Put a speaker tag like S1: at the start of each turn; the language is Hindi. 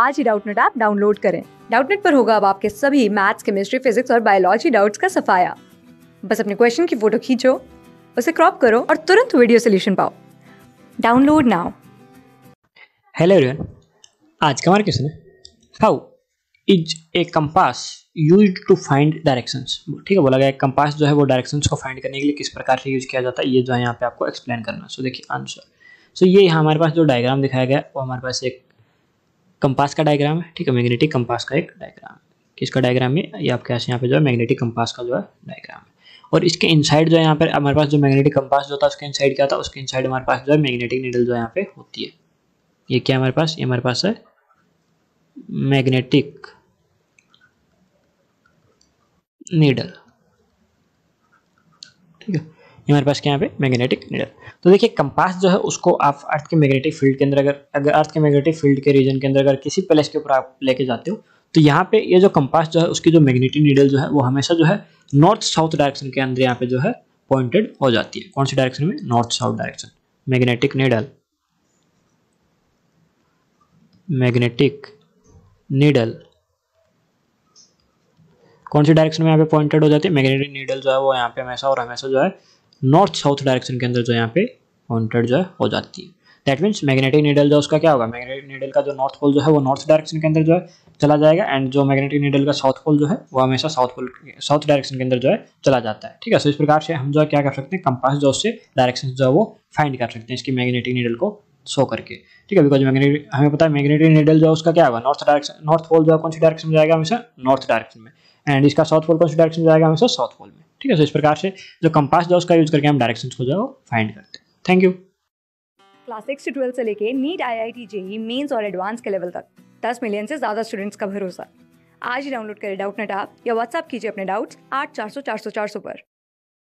S1: आज ही डाउटनेट ऐप डाउनलोड करें डाउटनेट पर होगा अब आपके सभी मैथ्स केमिस्ट्री फिजिक्स और बायोलॉजी डाउट्स का सफाया बस अपने क्वेश्चन की फोटो खींचो उसे क्रॉप करो और तुरंत वीडियो सोल्यूशन पाओ डाउनलोड नाउ
S2: हेलो एवरीवन आज का हमारा क्वेश्चन है how is a compass used to find directions ठीक है बोला गया कंपास जो है वो डायरेक्शंस को फाइंड करने के लिए किस प्रकार से यूज किया जाता है ये जो है यहाँ पे आपको एक्सप्लेन करना सो देखिए आंसर सो ये यहाँ हमारे पास जो डायग्राम दिखाया गया वो हमारे पास एक कंपास का डायग्राम है ठीक है मैग्नेटिक कंपास का एक डायग्राम है किसका डायग्राम है ये आपके पास यहाँ पे जो है मैग्नेटिक कंपास का जो है डायग्राम है और इसके इनसाइड जो है यहाँ पर हमारे पास जो मैग्नेटिक कंपास जो था उसके इनसाइड क्या था उसके इनसाइड हमारे पास जो है मैग्नेटिक नीडल जो यहाँ पे होती है ये क्या हमारे पास ये हमारे पास है मैग्नेटिक नीडल ठीक है ये हमारे पास क्या यहाँ पे मैग्नेटिक नीडल तो देखिए कंपास जो है उसको आप अर्थ के मैग्नेटिक फील्ड के अंदर अगर अगर अर्थ के मैग्नेटिक फील्ड के रीजन के अंदर अगर किसी प्लेस के ऊपर आप लेके जाते हो तो यहाँ पे ये जो कंपास जो है उसकी जो मैग्नेटिक नीडल जो है वो हमेशा जो है नॉर्थ साउथ डायरेक्शन के अंदर यहाँ पे जो है पॉइंटेड हो जाती है कौन सी डायरेक्शन में north south direction magnetic needle magnetic needle कौन सी डायरेक्शन में यहाँ पे पॉइंटेड हो जाती है मैग्नेटिक नीडल जो है वो यहाँ पे हमेशा और हमेशा जो है नॉर्थ साउथ डायरेक्शन के अंदर जो यहाँ पे पॉइंटेड जो है हो जाती है दैट मीन्स मैग्नेटिक नीडल जो उसका क्या होगा मैग्नेटिक नीडल का जो नॉर्थ पोल जो है वो नॉर्थ डायरेक्शन के अंदर जो है चला जाएगा एंड जो मैग्नेटिक नीडल का साउथ पोल जो है वो हमेशा साउथ पोल साउथ डायरेक्शन के अंदर जो है चला जाता है ठीक है सो इस प्रकार से हम जो है क्या कर सकते हैं कंपास जो उससे डायरेक्शन जो है वो फाइंड कर सकते हैं इसकी मैग्नेटिक नीडल को शो करके ठीक है बिकॉज मैग्नेटिक हमें पता है मैग्नेटिक नीडल जो है उसका क्या होगा नॉर्थ डायरेक्शन नॉर्थ पोल जो है कौन सी डायरेक्शन में जाएगा हमेशा नॉर्थ डायरेक्शन में एंड इसका साउथ पोल कौन सी डायरेक्शन में जाएगा हमेशा साउथ पोल में ठीक है सो तो इस प्रकार से जो कंपास जो उसका यूज करके हम डायरेक्शन को जो फाइंड करते हैं थैंक यू
S1: क्लास सिक्स से ट्वेल्थ से लेके NEET I I T JEE mains और एडवांस के लेवल तक दस मिलियन से ज़्यादा स्टूडेंट्स का भरोसा आज ही डाउनलोड करें डाउट नेट आप या व्हाट्सअप कीजिए अपने डाउट्स आठ चार सौ चार सौ चार सौ पर